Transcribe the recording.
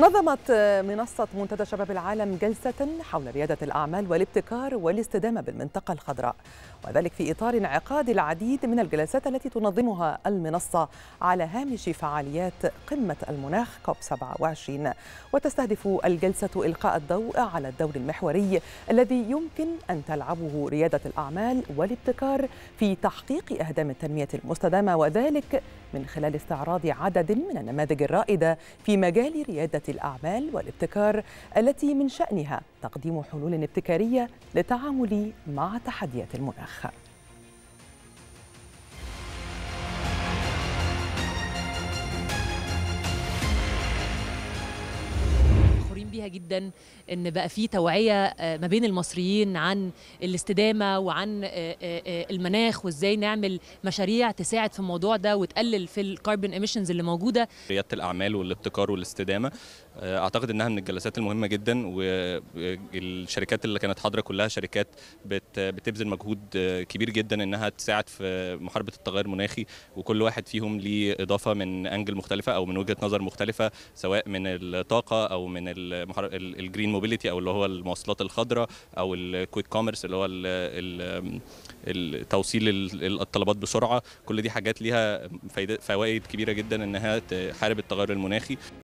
نظمت منصة منتدى شباب العالم جلسة حول ريادة الأعمال والابتكار والاستدامة بالمنطقة الخضراء وذلك في إطار انعقاد العديد من الجلسات التي تنظمها المنصة على هامش فعاليات قمة المناخ كوب 27 وتستهدف الجلسة إلقاء الضوء على الدور المحوري الذي يمكن أن تلعبه ريادة الأعمال والابتكار في تحقيق أهداف التنمية المستدامة وذلك من خلال استعراض عدد من النماذج الرائدة في مجال ريادة الأعمال والابتكار التي من شأنها تقديم حلول ابتكارية للتعامل مع تحديات المناخ بيها جدا ان بقى في توعيه آه، ما بين المصريين عن الاستدامه وعن آه، آه، المناخ وازاي نعمل مشاريع تساعد في الموضوع ده وتقلل في الكربون ايميشنز اللي موجوده رياده الاعمال والابتكار والاستدامه آه، اعتقد انها من الجلسات المهمه جدا والشركات اللي كانت حاضره كلها شركات بتبذل مجهود آه، كبير جدا انها تساعد في محاربه التغير المناخي وكل واحد فيهم ليه اضافه من انجل مختلفه او من وجهه نظر مختلفه سواء من الطاقه او من الجرين موبيليتي او اللي هو المواصلات الخضراء او الكويك كوميرس اللي هو توصيل الطلبات بسرعه كل دي حاجات ليها فوائد كبيره جدا انها تحارب التغير المناخي